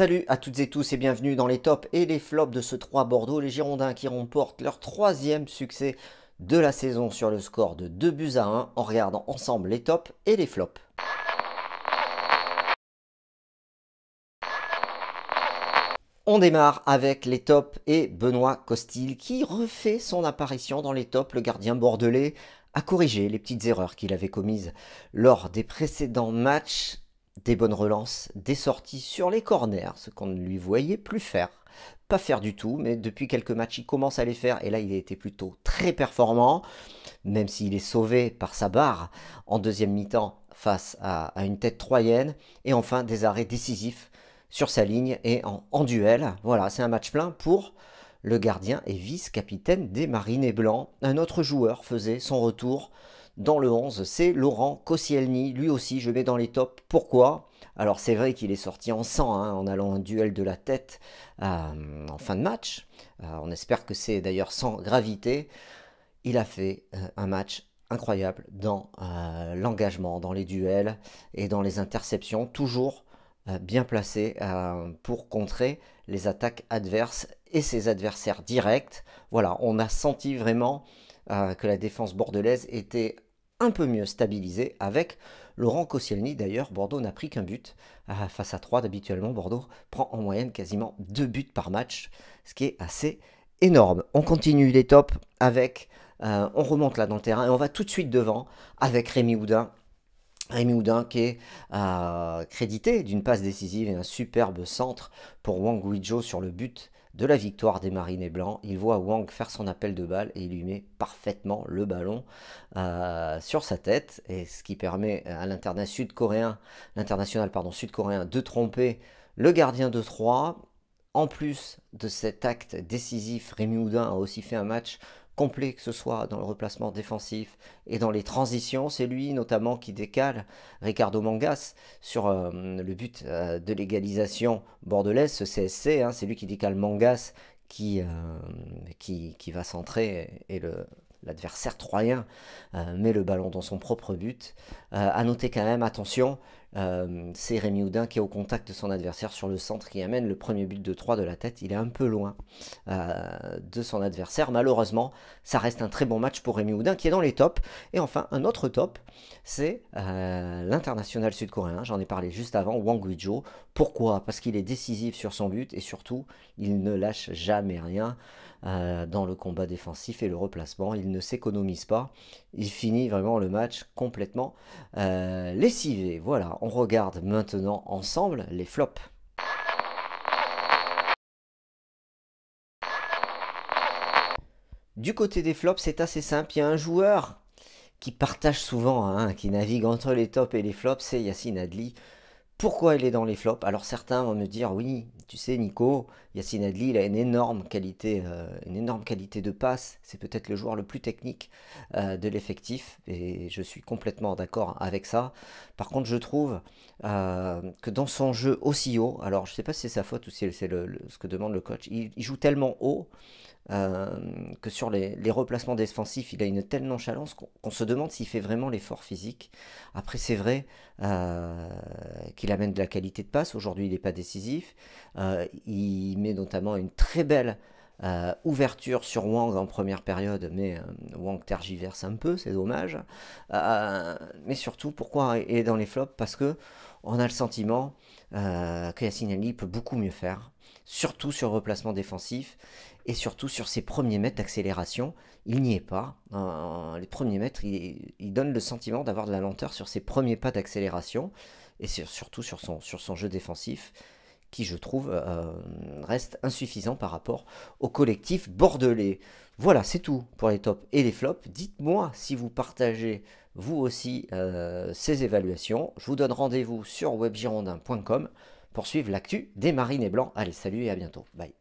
Salut à toutes et tous et bienvenue dans les tops et les flops de ce 3 Bordeaux. Les Girondins qui remportent leur troisième succès de la saison sur le score de 2 buts à 1 en regardant ensemble les tops et les flops. On démarre avec les tops et Benoît Costil qui refait son apparition dans les tops. Le gardien bordelais a corrigé les petites erreurs qu'il avait commises lors des précédents matchs des bonnes relances, des sorties sur les corners, ce qu'on ne lui voyait plus faire. Pas faire du tout, mais depuis quelques matchs, il commence à les faire et là, il a été plutôt très performant, même s'il est sauvé par sa barre en deuxième mi-temps face à, une tête troyenne et enfin des arrêts décisifs sur sa ligne et en, en duel. Voilà, c'est un match plein pour le gardien et vice-capitaine des Marinés Blancs. Un autre joueur faisait son retour dans le 11, c'est Laurent Koscielny. Lui aussi, je mets dans les tops. Pourquoi Alors, c'est vrai qu'il est sorti en sang hein, en allant un duel de la tête euh, en fin de match. Euh, on espère que c'est d'ailleurs sans gravité. Il a fait euh, un match incroyable dans l'engagement, dans les duels et dans les interceptions. Toujours bien placé pour contrer les attaques adverses et ses adversaires directs. Voilà, on a senti vraiment que la défense bordelaise était un peu mieux stabilisé avec Laurent Koscielny. D'ailleurs, Bordeaux n'a pris qu'un but face à 3. d'habituellement. Bordeaux prend en moyenne quasiment deux buts par match, ce qui est assez énorme. On continue les tops avec... Euh, on remonte là dans le terrain et on va tout de suite devant avec Rémi Houdin. Rémi Houdin qui est euh, crédité d'une passe décisive et un superbe centre pour Wang Guizhou sur le but de la victoire des Marinés Blancs. Il voit Wang faire son appel de balle et il lui met parfaitement le ballon euh, sur sa tête, et ce qui permet à l'international sud-coréen de tromper le gardien de 3. En plus de cet acte décisif, Rémi Houdin a aussi fait un match complet, que ce soit dans le replacement défensif et dans les transitions. C'est lui notamment qui décale Ricardo Mangas sur euh, le but euh, de l'égalisation bordelaise, ce CSC. Hein. c'est lui qui décale Mangas qui, euh, qui, va centrer et le, l'adversaire troyen met le ballon dans son propre but. à noter quand même, attention, euh, c'est Rémi Houdin qui est au contact de son adversaire sur le centre qui amène le premier but de 3 de la tête. Il est un peu loin euh, de son adversaire. Malheureusement, ça reste un très bon match pour Rémi Houdin qui est dans les tops. Et enfin, un autre top, c'est euh, l'international sud-coréen. J'en ai parlé juste avant, Wang Guizhou. Pourquoi Parce qu'il est décisif sur son but et surtout, il ne lâche jamais rien. dans le combat défensif et le replacement. Il ne s'économise pas. Il finit vraiment le match complètement euh, lessivé. Voilà, on regarde maintenant ensemble les flops. Du côté des flops, c'est assez simple. Il y a un joueur qui partage souvent, hein, qui navigue entre les tops et les flops, c'est Yassine Adli. Pourquoi il est dans les flops Alors certains vont me dire oui, tu sais, Nico, Yacine Adli, il a une énorme qualité, euh, une énorme qualité de passe. C'est peut-être le joueur le plus technique euh, de l'effectif, et je suis complètement d'accord avec ça. Par contre, je trouve euh, que dans son jeu aussi haut, alors je ne sais pas si c'est sa faute ou si c'est le, ce que demande le coach, il, joue tellement haut. que sur les, les, replacements défensifs, il a une telle nonchalance qu'on se demande s'il fait vraiment l'effort physique. Après, c'est vrai, euh, qu'il amène de la qualité de passe. Aujourd'hui, il n'est pas décisif. Euh, il met notamment une très belle euh, ouverture sur Wang en première période, mais Wang tergiverse un peu, c'est dommage. mais surtout, pourquoi il est dans les flops Parce que on a le sentiment que Yassine Ali peut beaucoup mieux faire surtout sur le replacement défensif et surtout sur ses premiers mètres d'accélération. Il n'y est pas. Euh, les premiers mètres, il, donne le sentiment d'avoir de la lenteur sur ses premiers pas d'accélération et surtout sur son, jeu défensif qui, je trouve, euh, reste insuffisant par rapport au collectif bordelais. Voilà, c'est tout pour les tops et les flops. Dites-moi si vous partagez vous aussi euh, ces évaluations. Je vous donne rendez-vous sur webgirondin.com poursuivre l'actu des Marines et Blancs. Allez, salut et à bientôt. Bye.